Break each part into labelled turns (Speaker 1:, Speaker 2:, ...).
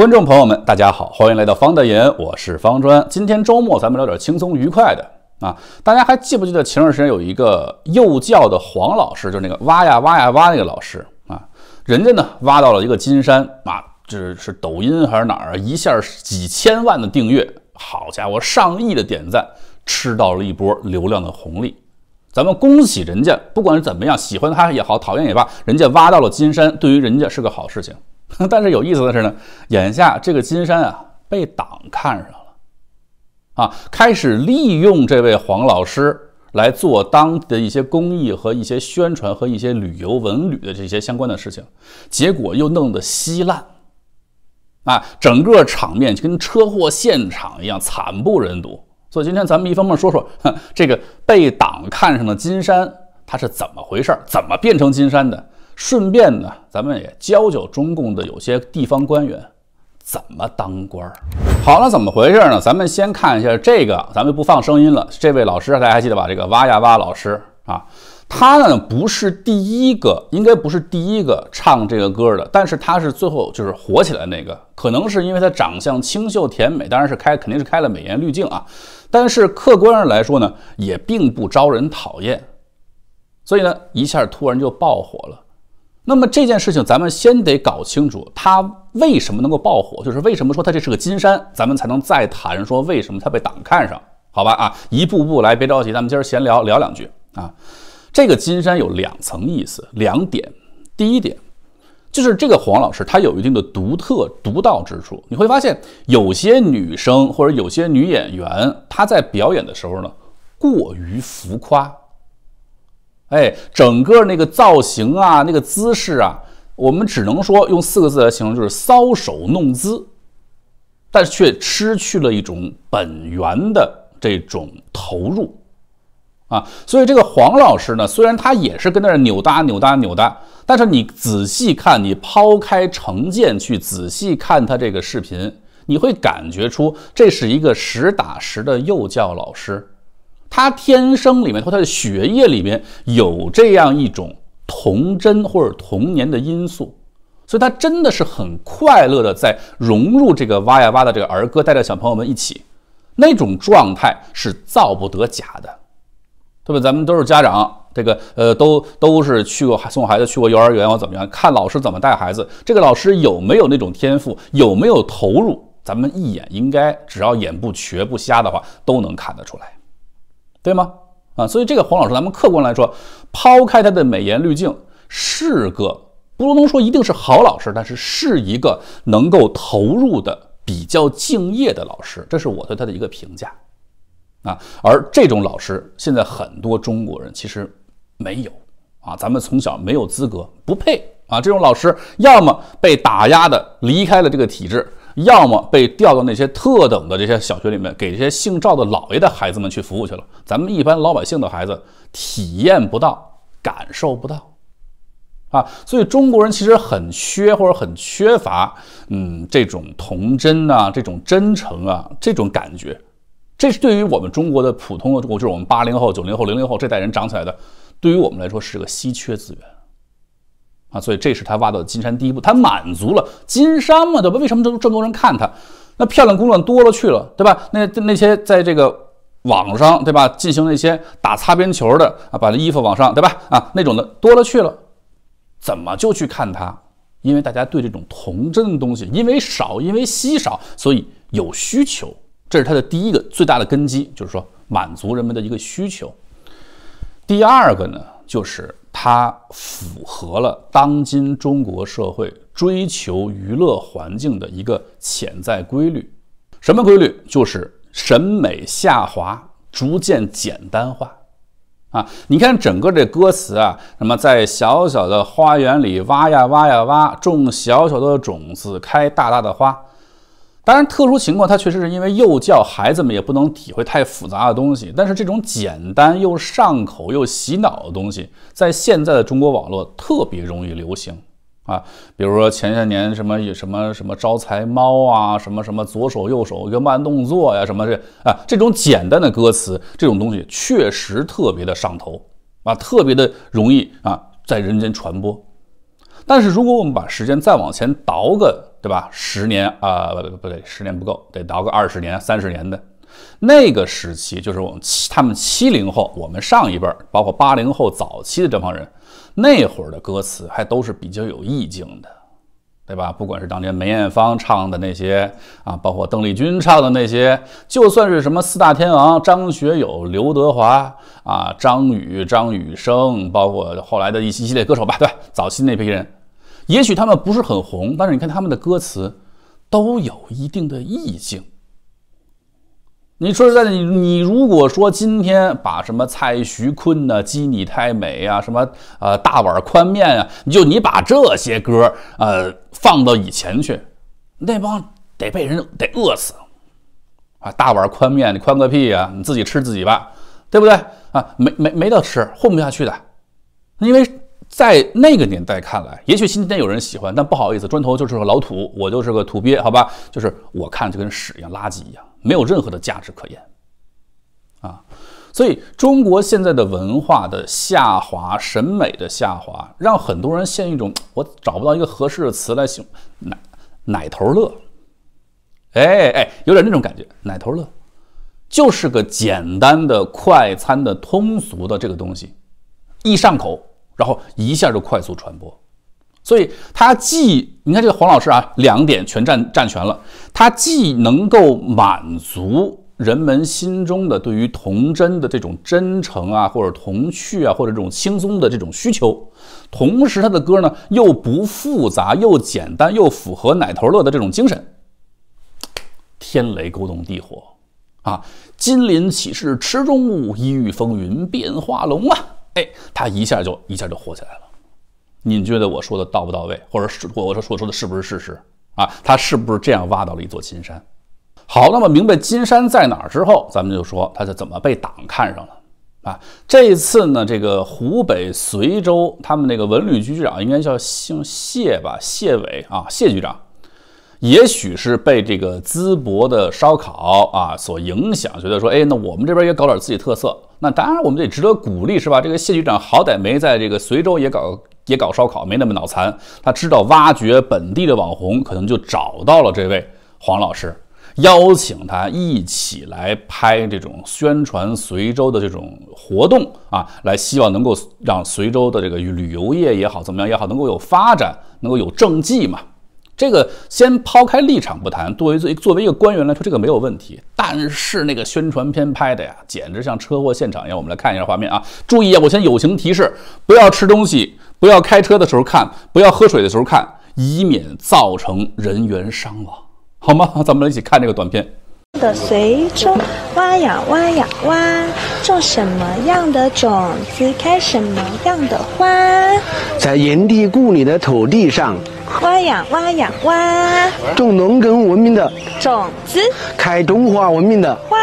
Speaker 1: 观众朋友们，大家好，欢迎来到方大言，我是方砖。今天周末，咱们聊点轻松愉快的啊！大家还记不记得前段时间有一个幼教的黄老师，就是那个挖呀挖呀挖那个老师啊？人家呢挖到了一个金山啊，这是抖音还是哪儿啊？一下几千万的订阅，好家伙，上亿的点赞，吃到了一波流量的红利。咱们恭喜人家，不管是怎么样，喜欢他也好，讨厌也罢，人家挖到了金山，对于人家是个好事情。但是有意思的是呢，眼下这个金山啊被党看上了，啊，开始利用这位黄老师来做当地的一些公益和一些宣传和一些旅游文旅的这些相关的事情，结果又弄得稀烂，啊，整个场面就跟车祸现场一样惨不忍睹。所以今天咱们一方面说说 这个被党看上的金山它是怎么回事，怎么变成金山的。顺便呢，咱们也教教中共的有些地方官员怎么当官儿。好了，怎么回事呢？咱们先看一下这个，咱们不放声音了。这位老师，大家还记得吧？这个“哇呀哇”老师啊，他呢不是第一个，应该不是第一个唱这个歌的，但是他是最后就是火起来那个。可能是因为他长相清秀甜美，当然是开肯定是开了美颜滤镜啊。但是客观上来说呢，也并不招人讨厌，所以呢，一下突然就爆火了。那么这件事情，咱们先得搞清楚他为什么能够爆火，就是为什么说他这是个金山，咱们才能再谈说为什么他被党看上，好吧？啊，一步步来，别着急，咱们今儿闲聊聊两句啊。这个金山有两层意思，两点。第一点就是这个黄老师他有一定的独特独到之处，你会发现有些女生或者有些女演员她在表演的时候呢，过于浮夸。哎，整个那个造型啊，那个姿势啊，我们只能说用四个字来形容，就是搔首弄姿，但却失去了一种本源的这种投入啊。所以这个黄老师呢，虽然他也是跟那儿扭搭扭搭扭搭，但是你仔细看，你抛开成见去仔细看他这个视频，你会感觉出这是一个实打实的幼教老师。他天生里面或他的血液里面有这样一种童真或者童年的因素，所以他真的是很快乐的在融入这个挖呀挖的这个儿歌，带着小朋友们一起，那种状态是造不得假的，对吧？咱们都是家长，这个呃都都是去过送孩子去过幼儿园或怎么样，看老师怎么带孩子，这个老师有没有那种天赋，有没有投入，咱们一眼应该只要眼不瘸不瞎的话，都能看得出来。对吗？啊，所以这个黄老师，咱们客观来说，抛开他的美颜滤镜，是个不能说一定是好老师，但是是一个能够投入的比较敬业的老师，这是我对他的一个评价。啊，而这种老师，现在很多中国人其实没有啊，咱们从小没有资格，不配啊。这种老师要么被打压的离开了这个体制。要么被调到那些特等的这些小学里面，给这些姓赵的老爷的孩子们去服务去了。咱们一般老百姓的孩子体验不到，感受不到，啊，所以中国人其实很缺或者很缺乏，嗯，这种童真啊，这种真诚啊，这种感觉，这是对于我们中国的普通的，就是我们八零后、九零后、零零后这代人长起来的，对于我们来说是个稀缺资源。啊，所以这是他挖到的金山第一步，他满足了金山嘛，对吧？为什么这么多人看他？那漂亮姑娘多了去了，对吧？那那些在这个网上，对吧？进行那些打擦边球的啊，把那衣服往上，对吧？啊，那种的多了去了，怎么就去看他？因为大家对这种童真的东西，因为少，因为稀少，所以有需求。这是他的第一个最大的根基，就是说满足人们的一个需求。第二个呢，就是。它符合了当今中国社会追求娱乐环境的一个潜在规律，什么规律？就是审美下滑，逐渐简单化。啊，你看整个这歌词啊，那么在小小的花园里挖呀挖呀挖，种小小的种子，开大大的花。当然，特殊情况它确实是因为幼教孩子们也不能体会太复杂的东西，但是这种简单又上口又洗脑的东西，在现在的中国网络特别容易流行，啊，比如说前些年什么什么什么招财猫啊，什么什么左手右手一个慢动作呀，什么这啊这种简单的歌词，这种东西确实特别的上头啊，特别的容易啊在人间传播。但是如果我们把时间再往前倒个。对吧？十年啊，不对，十年不够，得熬个二十年、三十年的。那个时期，就是我们七他们七零后，我们上一辈，包括八零后早期的这帮人，那会儿的歌词还都是比较有意境的，对吧？不管是当年梅艳芳唱的那些啊，包括邓丽君唱的那些，就算是什么四大天王张学友、刘德华啊，张宇、张雨生，包括后来的一一系列歌手吧，对吧？早期那批人。也许他们不是很红，但是你看他们的歌词都有一定的意境。你说实在的，你你如果说今天把什么蔡徐坤呐、《鸡你太美》啊、什么呃大碗宽面啊，你就你把这些歌呃放到以前去，那帮得被人得饿死啊！大碗宽面你宽个屁呀！你自己吃自己吧，对不对啊？没没没得吃，混不下去的，因为。在那个年代看来，也许今天有人喜欢，但不好意思，砖头就是个老土，我就是个土鳖，好吧，就是我看就跟屎一样，垃圾一样，没有任何的价值可言啊。所以中国现在的文化的下滑，审美的下滑，让很多人现一种我找不到一个合适的词来形容，奶奶头乐，哎哎，有点那种感觉，奶头乐就是个简单的快餐的通俗的这个东西，一上口。然后一下就快速传播，所以他既你看这个黄老师啊，两点全占占全了。他既能够满足人们心中的对于童真的这种真诚啊，或者童趣啊，或者这种轻松的这种需求，同时他的歌呢又不复杂，又简单，又符合奶头乐的这种精神。天雷勾动地火，啊，金鳞岂是池中物，一遇风云变化龙啊。他一下就一下就火起来了，你觉得我说的到不到位，或者是我我说我说的是不是事实啊？他是不是这样挖到了一座金山？好，那么明白金山在哪儿之后，咱们就说他是怎么被党看上了啊？这一次呢，这个湖北随州他们那个文旅局局长应该叫姓谢吧，谢伟啊，谢局长。也许是被这个淄博的烧烤啊所影响，觉得说，哎，那我们这边也搞点自己特色。那当然，我们得值得鼓励是吧？这个谢局长好歹没在这个随州也搞也搞烧烤，没那么脑残。他知道挖掘本地的网红，可能就找到了这位黄老师，邀请他一起来拍这种宣传随州的这种活动啊，来，希望能够让随州的这个旅游业也好，怎么样也好，能够有发展，能够有政绩嘛。这个先抛开立场不谈，作为作作为一个官员来说，这个没有问题。但是那个宣传片拍的呀，简直像车祸现场一样。我们来看一下画面啊！注意啊，我先友情提示：不要吃东西，不要开车的时候看，不要喝水的时候看，以免造成人员伤亡，好吗？咱们来一起看这个短片。的随州，挖呀挖呀挖，种什么样的种子，开什么样的花。在炎帝故里的土地上，挖呀挖呀挖，种农耕文明的种子，开中华文明的花。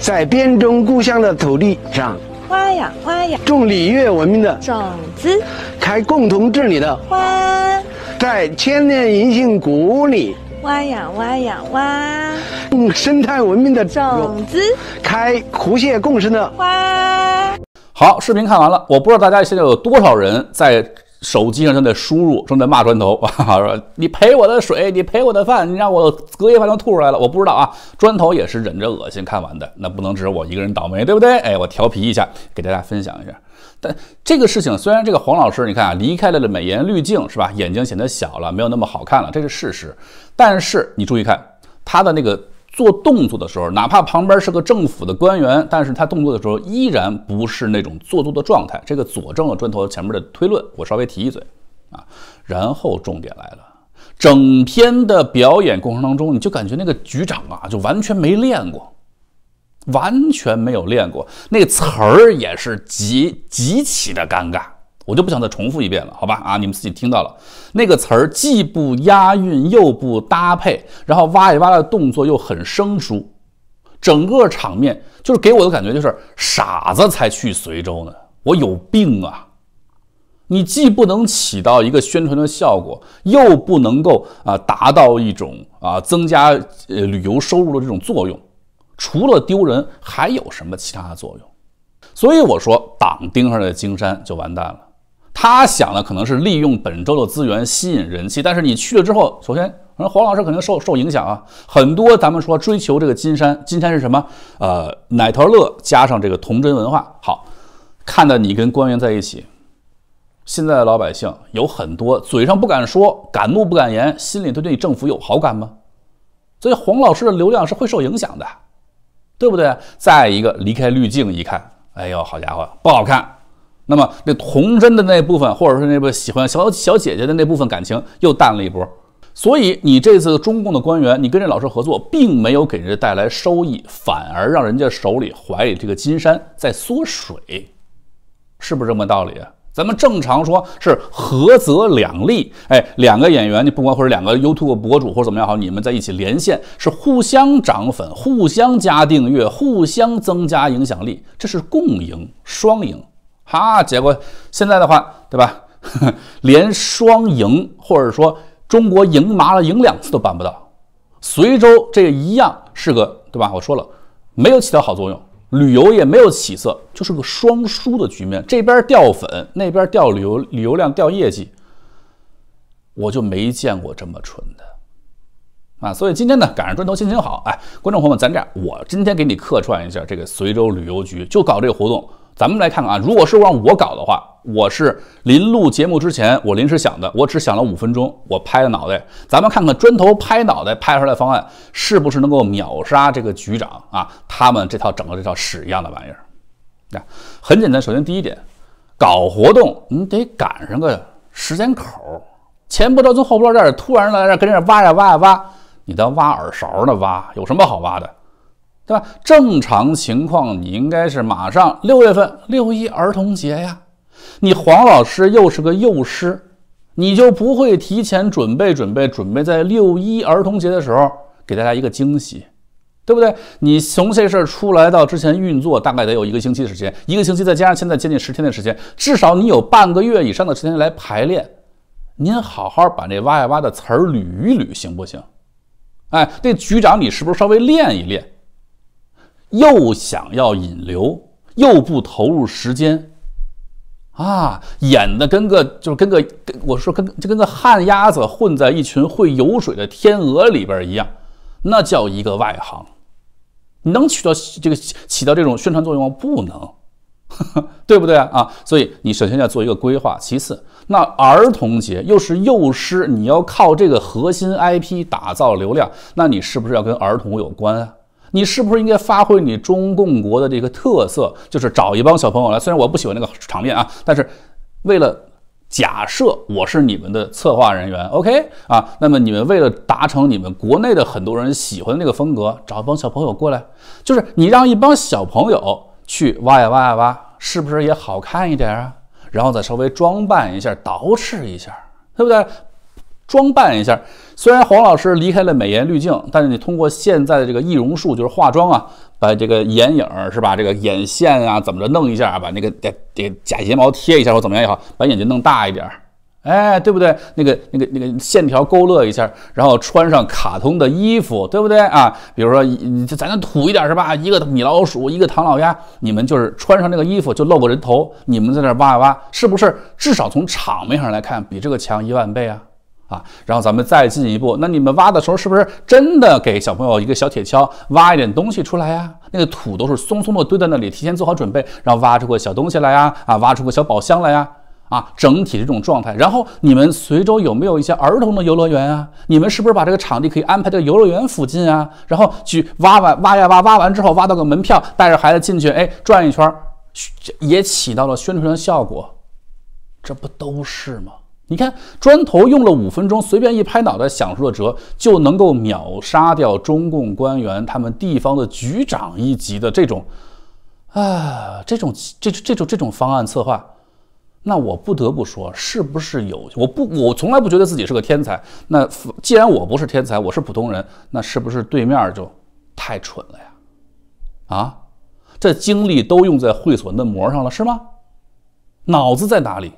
Speaker 1: 在编钟故乡的土地上，挖呀挖呀，种礼乐文明的种子，开共同治理的花。在千年银杏谷里。挖呀挖呀挖，用生态文明的种子开湖蟹共生的花。好，视频看完了，我不知道大家现在有多少人在。手机上正在输入，正在骂砖头 啊！说你赔我的水，你赔我的饭，你让我隔夜饭都吐出来了。我不知道啊，砖头也是忍着恶心看完的。那不能只是我一个人倒霉，对不对？哎，我调皮一下，给大家分享一下。但这个事情，虽然这个黄老师，你看啊，离开了的美颜滤镜是吧，眼睛显得小了，没有那么好看了，这是事实。但是你注意看他的那个。做动作的时候，哪怕旁边是个政府的官员，但是他动作的时候依然不是那种做作的状态，这个佐证了砖头前面的推论。我稍微提一嘴啊，然后重点来了，整篇的表演过程当中，你就感觉那个局长啊，就完全没练过，完全没有练过，那词儿也是极极其的尴尬。我就不想再重复一遍了，好吧啊，你们自己听到了那个词儿既不押韵又不搭配，然后挖一挖的动作又很生疏，整个场面就是给我的感觉就是傻子才去随州呢，我有病啊！你既不能起到一个宣传的效果，又不能够啊达到一种啊增加呃旅游收入的这种作用，除了丢人还有什么其他的作用？所以我说党盯上了金山就完蛋了。他想的可能是利用本周的资源吸引人气，但是你去了之后，首先，黄老师肯定受受影响啊。很多咱们说追求这个金山，金山是什么？呃，奶头乐加上这个童真文化，好看到你跟官员在一起，现在的老百姓有很多嘴上不敢说，敢怒不敢言，心里头对你政府有好感吗？所以黄老师的流量是会受影响的，对不对？再一个离开滤镜一看，哎呦，好家伙，不好看。那么，那童真的那部分，或者是那部喜欢小小姐姐的那部分感情，又淡了一波。所以，你这次中共的官员，你跟这老师合作，并没有给人家带来收益，反而让人家手里怀里这个金山在缩水，是不是这么道理？咱们正常说是合则两利，哎，两个演员，你不管或者两个 YouTube 博主或者怎么样好，你们在一起连线，是互相涨粉，互相加订阅，互相增加影响力，这是共赢、双赢。哈，结果现在的话，对吧？连双赢，或者说中国赢麻了，赢两次都办不到。随州这一样是个，对吧？我说了，没有起到好作用，旅游业没有起色，就是个双输的局面。这边掉粉，那边掉流流量，掉业绩。我就没见过这么蠢的啊！所以今天呢，赶上砖头，心情好。哎，观众朋友们，咱这样，我今天给你客串一下这个随州旅游局，就搞这个活动。咱们来看看啊，如果是让我搞的话，我是临录节目之前，我临时想的，我只想了五分钟，我拍了脑袋。咱们看看砖头拍脑袋拍出来的方案是不是能够秒杀这个局长啊？他们这套整个这套屎一样的玩意儿，那很简单。首先第一点，搞活动你得赶上个时间口儿，前不着村后不着店儿，突然来这跟这挖呀挖呀挖，你当挖耳勺呢挖？有什么好挖的？对吧？正常情况，你应该是马上六月份六一儿童节呀。你黄老师又是个幼师，你就不会提前准备准备准备，在六一儿童节的时候给大家一个惊喜，对不对？你从这事儿出来到之前运作，大概得有一个星期的时间，一个星期再加上现在接近十天的时间，至少你有半个月以上的时间来排练。您好好把这挖呀挖的词儿捋一捋，行不行？哎，那局长，你是不是稍微练一练？又想要引流，又不投入时间，啊，演的跟个就是跟个跟我说跟就跟个旱鸭子混在一群会游水的天鹅里边一样，那叫一个外行，你能起到这个起到这种宣传作用吗？不能，对不对啊？所以你首先要做一个规划，其次，那儿童节又是幼师，你要靠这个核心 IP 打造流量，那你是不是要跟儿童有关啊？你是不是应该发挥你中共国的这个特色，就是找一帮小朋友来？虽然我不喜欢那个场面啊，但是为了假设我是你们的策划人员，OK 啊？那么你们为了达成你们国内的很多人喜欢的那个风格，找一帮小朋友过来，就是你让一帮小朋友去挖呀挖呀挖，是不是也好看一点啊？然后再稍微装扮一下，捯饬一下，对不对？装扮一下，虽然黄老师离开了美颜滤镜，但是你通过现在的这个易容术，就是化妆啊，把这个眼影是吧，这个眼线啊，怎么着弄一下啊，把那个得得假睫毛贴一下，或怎么样也好，把眼睛弄大一点儿，哎，对不对？那个那个那个线条勾勒一下，然后穿上卡通的衣服，对不对啊？比如说你咱就土一点是吧？一个米老鼠，一个唐老鸭，你们就是穿上那个衣服就露个人头，你们在那挖一挖，是不是？至少从场面上来看，比这个强一万倍啊！啊，然后咱们再进一步，那你们挖的时候是不是真的给小朋友一个小铁锹，挖一点东西出来呀？那个土都是松松的堆在那里，提前做好准备，然后挖出个小东西来呀，啊，挖出个小宝箱来呀，啊，整体这种状态。然后你们随州有没有一些儿童的游乐园啊？你们是不是把这个场地可以安排在游乐园附近啊？然后去挖完挖呀挖，挖完之后挖到个门票，带着孩子进去，哎，转一圈，也起到了宣传的效果，这不都是吗？你看，砖头用了五分钟，随便一拍脑袋想出了辙，就能够秒杀掉中共官员他们地方的局长一级的这种，啊，这种这这种这种方案策划，那我不得不说，是不是有我不我从来不觉得自己是个天才。那既然我不是天才，我是普通人，那是不是对面就太蠢了呀？啊，这精力都用在会所嫩模上了是吗？脑子在哪里？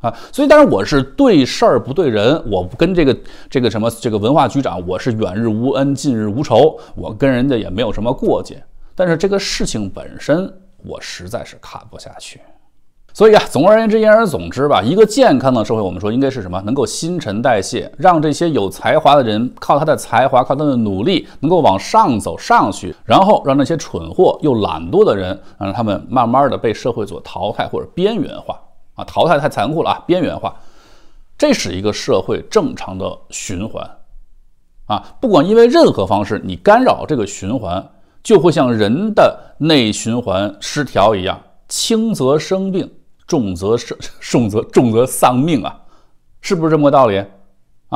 Speaker 1: 啊，所以当然我是对事儿不对人，我跟这个这个什么这个文化局长，我是远日无恩，近日无仇，我跟人家也没有什么过节。但是这个事情本身，我实在是看不下去。所以啊，总而言之，言而总之吧，一个健康的社会，我们说应该是什么？能够新陈代谢，让这些有才华的人靠他的才华、靠他的努力能够往上走上去，然后让那些蠢货又懒惰的人，让他们慢慢的被社会所淘汰或者边缘化。啊，淘汰太残酷了啊，边缘化，这是一个社会正常的循环啊。不管因为任何方式，你干扰这个循环，就会像人的内循环失调一样，轻则生病，重则生 重则重则丧命啊，是不是这么个道理？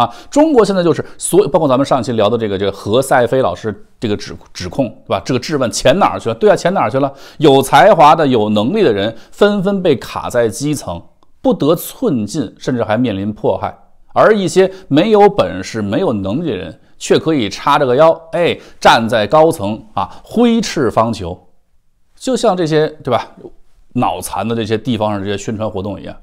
Speaker 1: 啊，中国现在就是所有，包括咱们上期聊的这个，这个何赛飞老师这个指指控，对吧？这个质问钱哪儿去了？对啊，钱哪儿去了？有才华的、有能力的人纷纷被卡在基层，不得寸进，甚至还面临迫害，而一些没有本事、没有能力的人却可以叉着个腰，哎，站在高层啊，挥斥方遒，就像这些对吧，脑残的这些地方上这些宣传活动一样。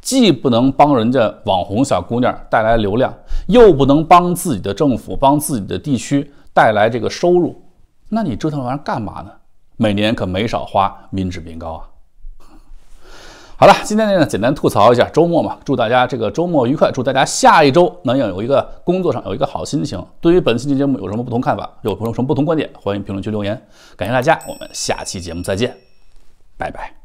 Speaker 1: 既不能帮人家网红小姑娘带来流量，又不能帮自己的政府、帮自己的地区带来这个收入，那你折腾玩意儿干嘛呢？每年可没少花民脂民膏啊！好了，今天呢简单吐槽一下周末嘛，祝大家这个周末愉快，祝大家下一周能有一个工作上有一个好心情。对于本期节目有什么不同看法，有有什么不同观点，欢迎评论区留言。感谢大家，我们下期节目再见，拜拜。